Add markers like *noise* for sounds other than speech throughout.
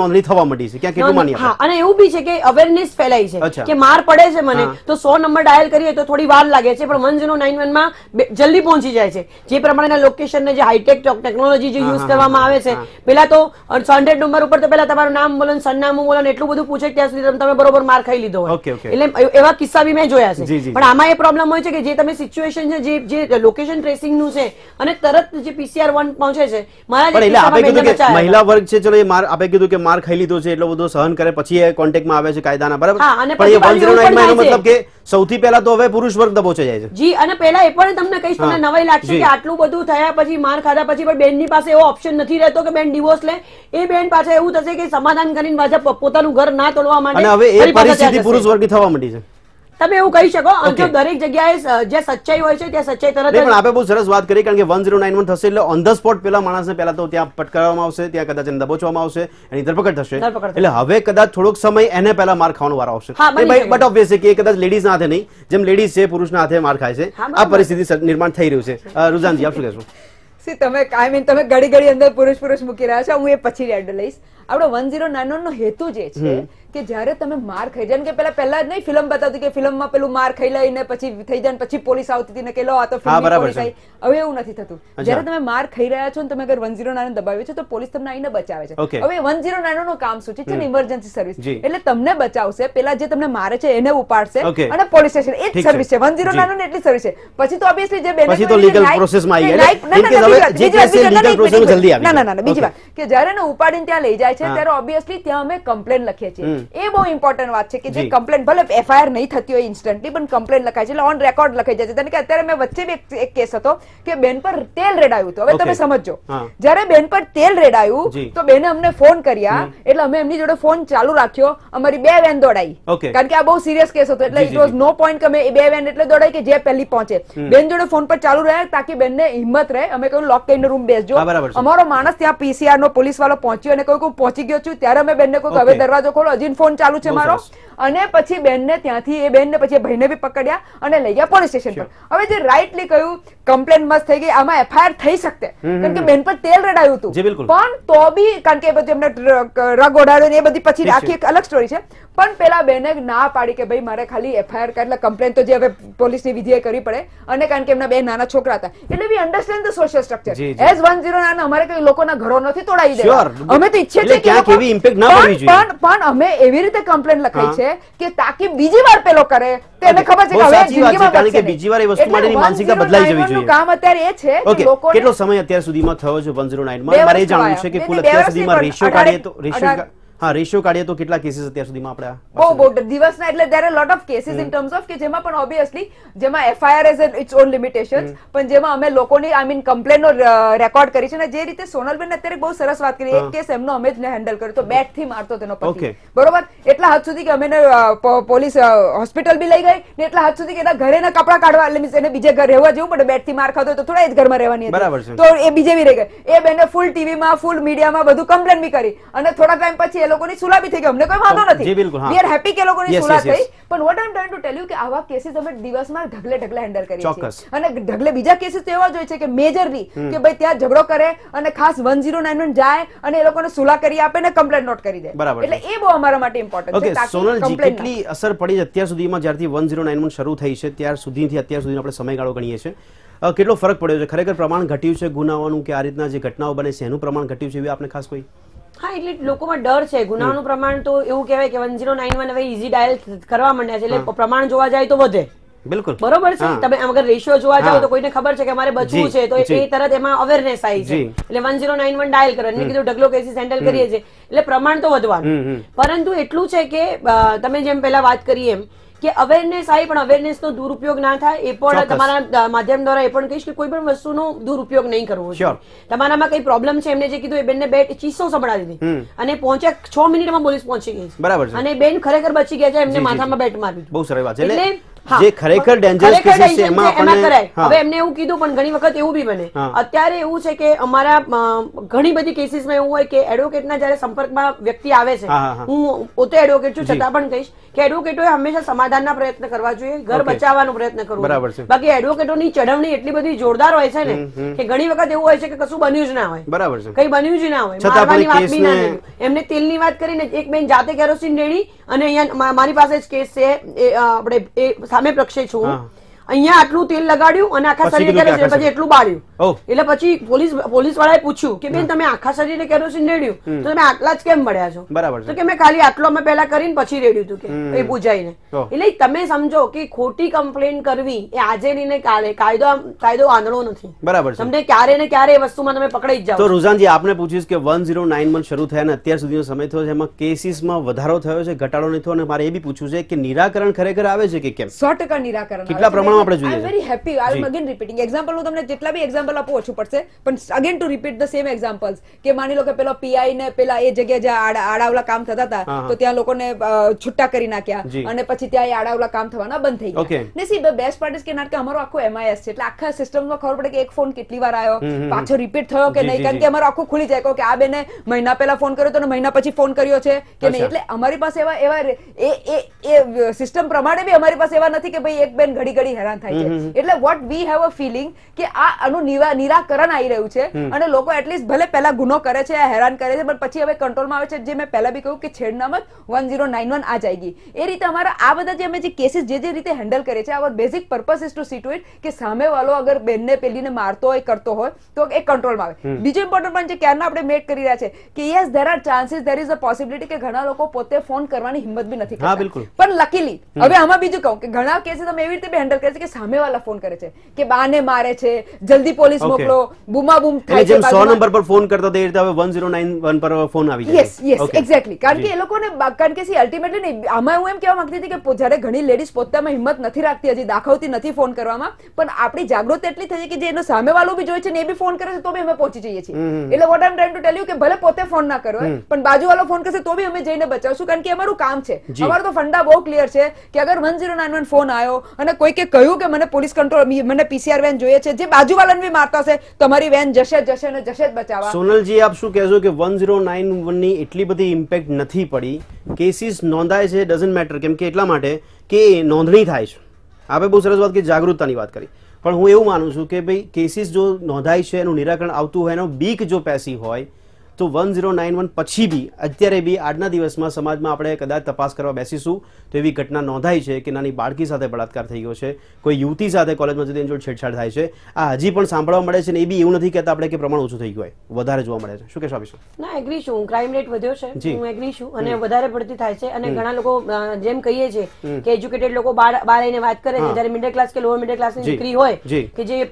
નોંધણી થવા માંડી છે ક્યાં કેટલું માની હા અને એવું બી છે કે અવેરનેસ ફેલાઈ છે કે માર પડે છે મને તો સો નંબર ડાયલ કરીએ તો થોડી વાર લાગે છે પણ વન માં જલ્દી પહોંચી જાય છે જે પ્રમાણેના લોકેશનને જે હાઈટેક ટેકનોલોજી જે યુઝ કરવામાં આવે છે પેલા તો હંડ્રેડ નંબર ઉપર તો પેલા તમારું નામ બોલો સરનામું બોલો એટલું બધું પૂછે ત્યાં સુધી તમે બરોબર માર ખાઈ લીધો હોય એટલે એવા કિસ્સા બી મેં જોયા છે પણ આમાં એ પ્રોબ્લેમ હોય છે કે જે તમે સિચ્યુએશન છે જે જે લોકેશન ટ્રેસિંગ નું છે અને તરત જે પીસીઆર વન પહોંચે છે મારા મહિલા વર્ગ છે ચલો એ આપણે કીધું કે માર ખાઈ છે એટલો બધો સહન કરે પછી એ કોન્ટેક્ટમાં આવે છે કાયદાના બરાબર પણ એ વન ઝીરો નાઇન માં મતલબ કે સૌથી પહેલા તો હવે પુરુષ વર્ગ દબોચે જાય છે જી અને પહેલા એ પણ તમને કહીશ તમને નવાઈ લાગશે કે આટલું બધું થયા પછી માર ખાધા પછી પણ બેનની પાસે એવો ઓપ્શન નથી રહેતો કે બેન ડિવોર્સ લે એ બેન પાછા એવું થશે કે સમાધાન કરીને પાછા પોતાનું ઘર ના તોડવા માટે અને હવે એ પરિસ્થિતિ પુરુષ વર્ગી થવા માંડી છે તમે એવું કહી શકો જો દરેક જગ્યાએ જે સચ્ચાઈ હોય છે ત્યાં સચ્ચાઈ તરત પણ આપે બહુ સરસ વાત કરી કારણ કે વન ઝીરો નાઇન વન થશે એટલે ઓન ધ સ્પોટ પેલા માણસને પહેલા તો ત્યાં પટકારવામાં આવશે ત્યાં કદાચ એને દબોચવામાં આવશે એની ધરપકડ થશે એટલે હવે કદાચ થોડોક સમય એને પહેલા માર ખાવાનો વારો આવશે બટ ઓબ્વિયસ છે કે કદાચ લેડીઝ ના હાથે નહીં જેમ લેડીઝ છે પુરુષના હાથે માર ખાય છે આ પરિસ્થિતિ નિર્માણ થઈ રહ્યું છે રુઝાનજી આપ શું કહેશો *laughs* તમે આઈ મીન તમે ઘડી ઘડી અંદર પુરુષ પુરુષ મૂકી રહ્યા છો હું એ પછી એડ લઈશ આપણો વન ઝીરો નાઇન હેતુ જે છે કે જ્યારે તમે માર ખાઈ જાય કે પેલા પહેલા જ નહીં ફિલ્મ બતાવતી કે ફિલ્મમાં પેલું માર ખાઈ લઈને પછી થઈ જાય પછી પોલીસ આવતી હતી ને કે લો આ તો ફિલ્મ પોલીસ આવી હવે એવું નથી થતું જ્યારે તમે માર ખાઈ રહ્યા છો ને તમે અગર વન ઝીરો નાઇન દબાવ્યું છે તો પોલીસ તમને આવીને બચાવે છે હવે વન ઝીરો નાનો કામ શું છે ને ઇમરજન્સી સર્વિસ એટલે તમને બચાવશે પેલા જે તમને મારે છે એને ઉપાડશે અને પોલીસ સ્ટેશન એ જ સર્વિસ છે વન ઝીરો ને એટલી સર્વિસ છે પછી તો ઓબ્વિયસલી જે બેન પછી તો લીગલ પ્રોસેસમાં આવી જાય ના ના ના બીજી વાત કે જ્યારે એને ઉપાડીને ત્યાં લઈ જાય છે ત્યારે ઓબ્વિયસલી ત્યાં અમે કમ્પ્લેન લખીએ છીએ એ બહુ ઇમ્પોર્ટન્ટ વાત છે કે જે કમ્પ્લેન ભલે એફઆઈઆર નહીં થતી હોય ઇન્સ્ટન્ટલી પણ કમ્પ્લેન લખાય છે એટલે ઓન રેકોર્ડ લખાઈ જાય છે કારણ કે અત્યારે મેં વચ્ચે બી એક કેસ હતો કે બેન પર તેલ રેડાયું હતું હવે તમે સમજો જ્યારે બેન પર તેલ રેડાયું તો બેને અમને ફોન કર્યા એટલે અમે એમની જોડે ફોન ચાલુ રાખ્યો અમારી બે વેન દોડાઈ કારણ કે આ બહુ સિરિયસ કેસ હતો એટલે ઇટ વોઝ નો પોઈન્ટ કે અમે બે વેન એટલે દોડાઈ કે જે પહેલી પહોંચે બેન જોડે ફોન પર ચાલુ રહ્યા તાકી બેનને હિંમત રહે અમે કહ્યું લોક કરીને રૂમ બેસજો અમારો માણસ ત્યાં પીસીઆર નો પોલીસ વાળો પહોંચ્યો અને કહ્યું પહોંચી ગયો છું ત્યારે મેં બેનને કહ્યું હવે દરવાજો ખોલો હજી ફોન ચાલુ છે મારો અને પછી બેનને ત્યાંથી એ બેનને પછી ભાઈને બી પકડ્યા અને લઈ ગયા પોલીસ સ્ટેશન પર હવે જે રાઇટલી કહ્યું કમ્પ્લેન મસ્ત થઈ ગઈ આમાં એફઆઈઆર થઈ શકતે કારણ કે બેન પર તેલ રડાયું હતું પણ તો બી કારણ કે બધું એમને રગ ઓડાડ્યો એ બધી પછી આખી એક અલગ સ્ટોરી છે પણ પેલા બેને ના પાડી કે ભાઈ મારે ખાલી એફઆઈઆર એટલે કમ્પ્લેન તો જે હવે પોલીસની વિધિએ કરવી પડે અને કારણ કે એમના બે નાના છોકરા હતા એટલે we understand the social structure as one zero nine અમારે કઈ લોકોના ઘરો નથી તોડાવી દેવા અમે તો ઈચ્છે છે ક્યાંક એવી ઇમ્પેક્ટ ના પડવી જોઈએ પણ પણ અમે એવી રીતે કમ્પ્લેન લખાઈ છે કે તાકી બીજી વાર પેલો કરે તેને ખબર છે કે હવે જિંદગીમાં કારણ કે બીજી વાર એ વસ્તુ માટેની માનસિકતા બદલાઈ જવી જોઈએ કામ અત્યારે એ છે કે લોકો કેટલો સમય અત્યાર સુધીમાં થયો છે 109 માં મારે એ જાણવું છે કે કુલ અત્યાર સુધીમાં રેશિયો કાઢીએ તો રેશિયો હા રેશિયો કાઢીએ તો કેટલા કેસીસ અત્યાર સુધીમાં આપણે બહુ બહુ દિવસના એટલે there are lot of cases in terms of કે જેમાં પણ ઓબ્વિયસલી જેમાં FIR as it's on limitations પણ જેમાં અમે લોકોની આઈ મીન કમ્પ્લેનો રેકોર્ડ કરી છે અને જે રીતે સોનલબેન અત્યારે બહુ સરસ વાત કરી એક કેસ એમનો અમે જ હેન્ડલ કર્યો તો બેટ થી મારતો તેનો પતિ બરોબર એટલા હદ સુધી કે અમે પોલીસ હોસ્પિટલ બી લઈ ગઈ ને એટલા હદ સુધી કે એના ઘરે ના કપડા કાઢવા એટલે મીન્સ એને બીજે ઘર રહેવા જેવું પડે બેટ થી માર ખાતો તો થોડા જ ઘરમાં રહેવાની હતી તો એ બીજે બી રહી ગઈ એ બેને ફૂલ ટીવીમાં ફૂલ મીડિયામાં બધું કમ્પ્લેન બી કરી અને થોડા ટાઈમ પછી લોકોની સુલા થઈ ગઈ અમને કોઈ વાંધો નથી વી આર હેપી કે લોકોની સુલા થઈ પણ what I am trying to tell you કે આવા કેસીસ અમે દિવસમાં ઢગલે ઢગલે હેન્ડલ કરીએ છીએ અને ઢગલે બીજા કેસીસ તો એવા જ હોય છે કે મેજરલી કે ભાઈ ત્યાં ઝઘડો કરે અને ખાસ 109 જાય અને એ લોકોને સુલા કરી આપે ને કમ્પ્લેન નોટ કરી દે એટલે એ બહુ અમારા માટે ઇમ્પોર્ટન્ટ છે સોનલજી કેટલી અસર પડી અત્યાર સુધીમાં જ્યારથી 109 શરૂ થઈ છે ત્યાર સુધીથી અત્યાર સુધીનો આપણે સમયગાળો ગણીએ છીએ કેટલો ફરક પડ્યો છે ખરેખર પ્રમાણ ઘટ્યું છે ગુનાઓનું કે આ રીતના જે ઘટનાઓ બને છે એનું પ્રમાણ ઘટ્યું છે એવી આપણે ખાસ કોઈ હા એટલે લોકોમાં ડર છે ગુનાનું પ્રમાણ તો એવું કહેવાય કે વન ઝીરો નાઇન વન હવે ઇઝી ડાયલ કરવા માંડ્યા છે એટલે પ્રમાણ જોવા જાય તો વધે બિલકુલ બરોબર છે તમે અગર રેશિયો જોવા જાવ તો કોઈને ખબર છે કે મારે બચવું છે તો એ તરત એમાં અવેરનેસ આવી છે એટલે one zero nine one dial કરો એટલે કીધું ઢગલો કેસીસ હેન્ડલ કરીએ છીએ એટલે પ્રમાણ તો વધવાનું પરંતુ એટલું છે કે તમે જેમ પહેલા વાત કરી એમ કે અવેરનેસ આવી પણ નો દુરુપયોગ ના થાય એ પણ તમારા માધ્યમ દ્વારા એ પણ કહીશ કે કોઈ પણ વસ્તુનો દુરુપયોગ નહીં કરવો તમારામાં કઈ પ્રોબ્લેમ છે એમને જે કીધું એ બેનને બે ચીસો સંભળાવી દીધી અને પહોંચ્યા છ મિનિટમાં પોલીસ પહોંચી ગઈ બરાબર અને બેન ખરેખર બચી ગયા છે એમને માથામાં બેટ મારી બહુ સરસ એટલે જે ખરેખર ડેન્જરસ કેસીસ છે એમાં આપણે હવે એમને એવું કીધું પણ ઘણી વખત એવું બી બને અત્યારે એવું છે કે અમારા ઘણી બધી કેસીસમાં એવું હોય કે એડવોકેટના જ્યારે સંપર્કમાં વ્યક્તિ આવે છે હું પોતે એડવોકેટ છું છતાં પણ કહીશ કે એડવોકેટોએ હંમેશા સમાધાનના પ્રયત્ન કરવા જોઈએ ઘર બચાવવાનો પ્રયત્ન કરવો બરાબર છે બાકી એડવોકેટોની ચઢવણી એટલી બધી જોરદાર હોય છે ને કે ઘણી વખત એવું હોય છે કે કશું બન્યું જ ના હોય બરાબર છે કઈ બન્યું જ ના હોય મારવાની વાત બી ના એમને તેલની વાત કરીને એક બેન જાતે કેરોસીન રેડી અને અહીંયા મારી પાસે જ કેસ છે આપણે સામે પક્ષે છું અહીંયા આટલું તેલ લગાડ્યું અને આખા શરીરે કેરોસીન પછી એટલું બાળ્યું એટલે પછી પોલીસ પોલીસ વાળાએ પૂછ્યું કે બેન તમે આખા શરીરે કેરોસીન રેડ્યું તો તમે આટલા જ કેમ મળ્યા છો બરાબર તો કે મેં ખાલી આટલો અમે પહેલા કરીને પછી રેડ્યું હતું કે એ બુજાઈને એટલે તમે સમજો કે ખોટી કમ્પ્લેન કરવી એ આજે ને કાલે કાયદો કાયદો આંધળો નથી બરાબર તમને ક્યારે ને ક્યારે એ વસ્તુમાં તમે પકડાઈ જ જાઓ તો રોઝાનજી આપને પૂછીશ કે વન ઝીરો નાઇન વન શરૂ થયા ને અત્યાર સુધીનો સમય થયો છે એમાં કેસીસમાં વધારો થયો છે ઘટાડો નહીં થયો અને મારે એ બી પૂછવું છે કે નિરાકરણ ખરેખર આવે છે કે કેમ સો ટકા નિરાકરણ કેટલા પ્રમાણ એક્ઝામમાં આપણે જોઈએ I very happy I am again repeating example હું તમને જેટલા બી એક્ઝામ્પલ આપો ઓછું પડશે પણ again to repeat the same examples કે માની લો કે પેલો પીઆઈ ને પેલા એ જગ્યા જ્યાં આડાવલા કામ થતા હતા તો ત્યાં લોકોને છૂટા કરી નાખ્યા અને પછી ત્યાં એ આડાવલા કામ થવાના બંધ થઈ ગયા ને સી બેસ્ટ પાર્ટ ઇઝ કે નાટક અમારો આખો એમઆઈએસ છે એટલે આખા સિસ્ટમમાં ખબર પડે કે એક ફોન કેટલી વાર આવ્યો પાછો રિપીટ થયો કે નહીં કારણ કે અમારો આખું ખુલી જાય કે આ બેને મહિના પહેલા ફોન કર્યો તો મહિના પછી ફોન કર્યો છે કે નહીં એટલે અમારી પાસે એવા એવા એ એ સિસ્ટમ પ્રમાણે બી અમારી પાસે એવા નથી કે ભાઈ એક બેન ઘડી ઘડી હેરાન થાય છે એટલે what we have a feeling કે આ આનું નિરાકરણ આવી રહ્યું છે અને લોકો એટલીસ્ટ ભલે પહેલા ગુનો કરે છે હેરાન કરે છે પણ પછી હવે કંટ્રોલમાં આવે છે જે મેં પહેલા બી કહ્યું કે છેડનામત વન ઝીરો નાઇન વન આ જાયગી એ રીતે અમારા આ બધા જે અમે જે કેસીસ જે જે રીતે હેન્ડલ કરીએ છીએ our basic purpose is to situate કે સામેવાળો અગર બેનને પેલીને મારતો હોય કરતો હોય તો એ કંટ્રોલમાં આવે બીજું ઇમ્પોર્ટન્ટ પણ છે ક્યારના આપણે મેટ કરી રહ્યા છે કે yes there are chances there is a possibility કે ઘણા લોકો પોતે ફોન કરવાની હિંમત બી નથી કરતા પણ લકીલી હવે આમાં બીજું કહું કે ઘણા કેસીસ અમે એવી રીતે હેન્ડલ કરીએ છે કે સામેવાળા ફોન કરે છે કે બાને મારે છે જલ્દી પોલીસ મોકલો બુમા બૂમ થાય છે 100 નંબર પર ફોન કરતા તે રીતે હવે 1091 પર ફોન આવી યસ યસ એક્ઝેક્ટલી કારણ કે એ લોકોને કારણ કે સી અલ્ટિમેટલી નહીં આમાં હું એમ કહેવા માંગતી હતી કે જ્યારે ઘણી લેડીઝ પોતામાં હિંમત નથી રાખતી હજી દાખવતી નથી ફોન કરવામાં પણ આપણી જાગૃત એટલી થઈ કે જે એનો સામેવાળો બી જોઈએ છે ને એ બી ફોન કરે છે તો બી અમે પહોંચી જઈએ છીએ એટલે what I am trying to tell you કે ભલે પોતે ફોન ના કરો પણ બાજુવાળો ફોન કરશે તો બી અમે જઈને બચાવશું કારણ કે અમારું કામ છે અમારું તો ફંડા બહુ ક્લિયર છે કે અગર one zero nine one phone આવ્યો અને કોઈકે કહ્યું કહ્યું કે મને પોલીસ કંટ્રોલ મને પીસીઆર વેન જોઈએ છે જે બાજુવાળાને બી મારતા હશે તમારી વેન જશે જશે ને જશે જ બચાવવા સોનલજી આપ શું કહેશો કે 1091 ની એટલી બધી ઇમ્પેક્ટ નથી પડી કેસીસ નોંધાય છે ડઝન્ટ મેટર કેમ કે એટલા માટે કે નોંધણી થાય છે આપે બહુ સરસ વાત કે જાગૃતતાની વાત કરી પણ હું એવું માનું છું કે ભાઈ કેસીસ જો નોંધાય છે એનું નિરાકરણ આવતું હોય એનો બીક જો પેસી હોય તો વન ઝીરો નાઇન વન પછી બી અત્યારે બી આજના દિવસમાં સમાજમાં આપણે કદાચ તપાસ કરવા બેસીશું તો એવી ઘટના નોંધાઈ છે કે નાની બાળકી સાથે બળાત્કાર થઈ ગયો છે કોઈ યુવતી સાથે કોલેજમાં જતી જોડે છેડછાડ થાય છે આ હજી પણ સાંભળવા મળે છે ને એ બી એવું નથી કહેતા આપણે કે પ્રમાણ ઓછું થઈ ગયું વધારે જોવા મળે છે શું કહેશો આપીશું ના એગ્રી છું ક્રાઇમ રેટ વધ્યો છે હું એગ્રી છું અને વધારે પડતી થાય છે અને ઘણા લોકો જેમ કહીએ છીએ કે એજ્યુકેટેડ લોકો બાર આવીને વાત કરે છે જ્યારે મિડલ ક્લાસ કે લોઅર મિડલ ક્લાસની દીકરી હોય કે જે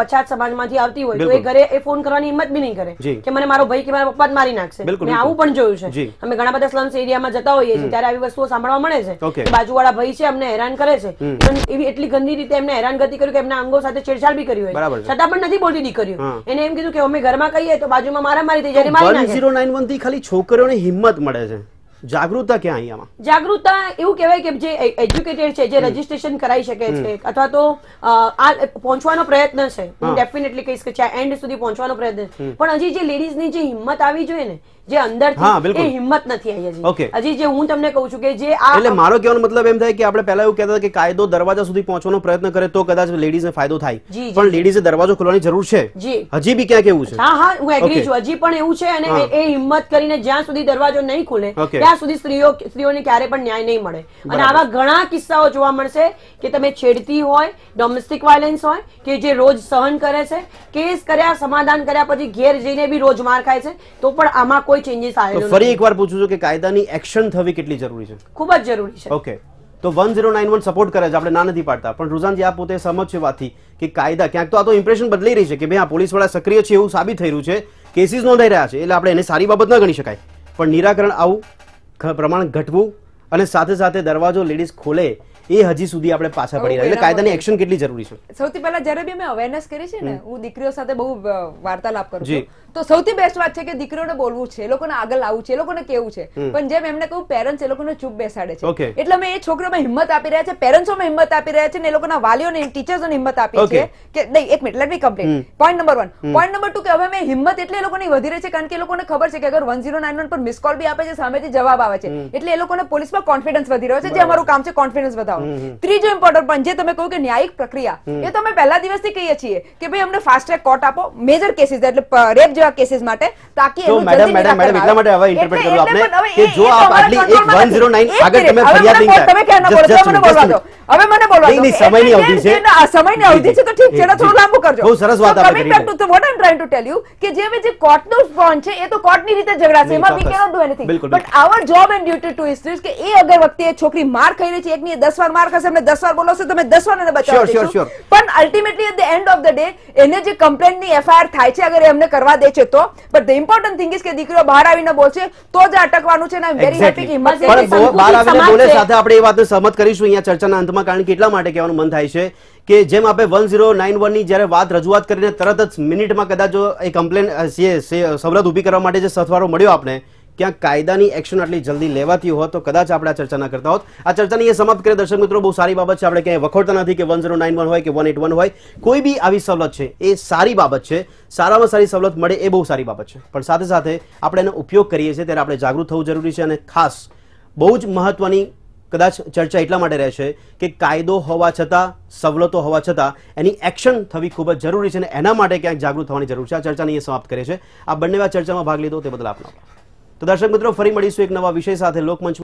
પછાત સમાજમાંથી આવતી હોય તો એ ઘરે એ ફોન કરવાની હિંમત બી નહીં કરે કે મને મારો ભાઈ કે પપ્પા મારી નાખશે મેં આવું પણ જોયું છે અમે ઘણા બધા સ્લમ્સ એરિયામાં જતા હોઈએ છીએ ત્યારે આવી વસ્તુઓ સાંભળવા મળે છે કે બાજુવાળા ભાઈ છે અમને હેરાન કરે છે એવી એટલી ગંદી રીતે એમને હેરાન ગતિ કર્યું કે એમના અંગો સાથે છેડછાડ બી કરી હોય છતાં પણ નથી બોલતી દીકરીઓ એને એમ કીધું કે અમે ઘરમાં કહીએ તો બાજુમાં મારા મારી થઈ જાય મારી નાખે 091 થી ખાલી છોકરીઓને હિંમત મળે છે જાગૃતતા ક્યાં અહીંયામાં જાગૃતતા એવું કહેવાય કે જે એજ્યુકેટેડ છે જે રજીસ્ટ્રેશન કરાવી શકે છે અથવા તો આ પહોંચવાનો પ્રયત્ન છે હું ડેફિનેટલી કહીશ કે એન્ડ સુધી પહોંચવાનો પ્રયત્ન પણ હજી જે લેડીઝની જે હિંમત આવી જોઈએ ને જે અંદરથી એ હિંમત નથી આવી હજી હજી જે હું તમને કહું છું કે જે આ એટલે મારો કહેવાનો મતલબ એમ થાય કે આપણે પહેલા એવું કહેતા કે કાયદો દરવાજા સુધી પહોંચવાનો પ્રયત્ન કરે તો કદાચ લેડીઝને ફાયદો થાય પણ લેડીઝે દરવાજો ખોલવાની જરૂર છે હજી બી ક્યાંક એવું છે હા હા હું એગ્રી છું હજી પણ એવું છે અને એ હિંમત કરીને જ્યાં સુધી દરવાજો નહીં ખુલે જ્યાં સુધી સ્ત્રીઓ સ્ત્રીઓને ક્યારે પણ ન્યાય નહીં મળે અને આવા ઘણા કિસ્સાઓ જોવા મળશે કે તમે છેડતી હોય ડોમેસ્ટિક વાયલન્સ હોય કે જે રોજ સહન કરે છે કેસ કર્યા સમાધાન કર્યા પછી ઘેર જઈને બી રોજ માર ખાય છે તો પણ આમાં કોઈ ચેન્જીસ આવેલો ફરી એકવાર પૂછું છું કે કાયદાની એક્શન થવી કેટલી જરૂરી છે ખૂબ જ જરૂરી છે ઓકે તો one zero nine one support કરે છે આપણે ના નથી પાડતા પણ રુઝાનજી આ પોતે સમજ છે વાતથી કે કાયદા ક્યાંક તો આ તો ઇમ્પ્રેશન બદલી રહી છે કે ભાઈ આ વાળા સક્રિય છે એવું સાબિત થઈ રહ્યું છે કેસીસ નોંધાઈ રહ્યા છે એટલે આપણે એને સારી બાબત ન ગણી શકાય પણ નિરાકરણ આવું પ્રમાણ ઘટવું અને સાથે સાથે દરવાજો લેડીઝ ખોલે એ હજી સુધી આપણે પાછા પડી રહ્યા એટલે કાયદાની એક્શન કેટલી જરૂરી છે સૌથી પહેલા જ્યારે બી અમે અવેરનેસ કરી છે ને હું દીકરીઓ સાથે બહુ વાર્તાલાપ કરું છું તો સૌથી બેસ્ટ વાત છે કે દીકરીઓને બોલવું છે એ લોકોને આગળ લાવવું છે લોકોને કેવું છે પણ જેમ એમને કહ્યું પેરેન્ટ્સ એ લોકોને ચૂપ બેસાડે છે એટલે અમે એ છોકરાઓમાં હિંમત આપી રહ્યા છે પેરેન્ટ્સોમાં હિંમત આપી રહ્યા છે ને એ લોકોના વાલીઓને ટીચર્સોને હિંમત આપી છે કે નહીં એક minute let me complete point number one point number two કે હવે મેં હિંમત એટલે એ લોકોની વધી રહી છે કારણ કે એ લોકોને ખબર છે કે અગર વન ઝીરો નાઇન પર મિસ કોલ બી આપે છે સામેથી જવાબ આવે છે એટલે એ લોકોને પોલીસમાં કોન્ફિડન્સ વધી રહ્યો છે જે અમારું કામ છે કોન્ફિડન્સ વધારો ત્રીજો ઇમ્પોર્ટન્ટ પણ જે તમે કહ્યું કે ન્યાયિક પ્રક્રિયા એ તો અમે પહેલા દિવસથી કહીએ છીએ કે ભાઈ અમને ફાસ્ટ ટ્રેક કોર્ટ આપો મેજર કેસીસ એટલે રેપ જેવા કેસીસ માટે તાકી એનું મેડમ મેડમ મેડમ એટલા માટે હવે ઇન્ટરપ્રેટ કરું આપને કે જો આપ આટલી 109 આગળ તમે ફરિયાદ નહીં તમે કે ના બોલો મને બોલવા દો હવે મને બોલવા દો નહીં સમયની અવધિ છે ના સમયની અવધિ છે તો ઠીક છે થોડું લાંબુ કરજો બહુ સરસ વાત આપે કરી back what I am trying to tell you કે જે મે જે કોર્ટ નો બોન્ડ છે એ તો કોર્ટ ની રીતે ઝઘડા છે એમાં we cannot do anything but our job and duty to is કે એ અગર વખતે છોકરી માર ખાઈ રહી છે એકની 10 વાર માર ખાશે એમને 10 વાર બોલાવશે તમે 10 વાર એને બચાવશો પણ ultimately at the end of the day એને જે કમ્પ્લેન્ટ ની એફઆઈઆર થાય છે અગર એ અમને કરવા દે એ છે તો but the important thing is કે દીકરીઓ બહાર આવીને બોલશે તો જ અટકવાનું છે ને વેરી હેપી કે હિંમત બહાર આવીને બોલે સાથે આપણે એ વાતને સહમત કરીશું અહીંયા ચર્ચાના અંતમાં કારણ કે એટલા માટે કહેવાનું મન થાય છે કે જેમ આપણે વન ઝીરો નાઇન વનની જ્યારે વાત રજૂઆત કરીને તરત જ મિનિટમાં કદાચ એ કમ્પ્લેન સવલત ઉભી કરવા માટે જે સથવારો મળ્યો આપણે ક્યાં કાયદાની એક્શન આટલી જલ્દી લેવાતી હોત તો કદાચ આપણે આ ચર્ચા ના કરતા હોત આ ચર્ચાની એ સમાપ્ત કરીએ દર્શક મિત્રો બહુ સારી બાબત છે આપણે ક્યાંય વખોડતા નથી કે વન ઝીરો નાઇન હોય કે વન એટ વન હોય કોઈ બી આવી સવલત છે એ સારી બાબત છે સારામાં સારી સવલત મળે એ બહુ સારી બાબત છે પણ સાથે સાથે આપણે એનો ઉપયોગ કરીએ છીએ ત્યારે આપણે જાગૃત થવું જરૂરી છે અને ખાસ બહુ જ મહત્વની કદાચ ચર્ચા એટલા માટે રહેશે કે કાયદો હોવા છતાં સવલતો હોવા છતાં એની એક્શન થવી ખૂબ જ જરૂરી છે અને એના માટે ક્યાંક જાગૃત થવાની જરૂર છે આ ચર્ચાની એ સમાપ્ત કરે છે આ બંને ચર્ચામાં ભાગ લીધો તે બદલ આપનો તો દર્શક મિત્રો ફરી મળીશું એક નવા વિષય સાથે લોકમંચ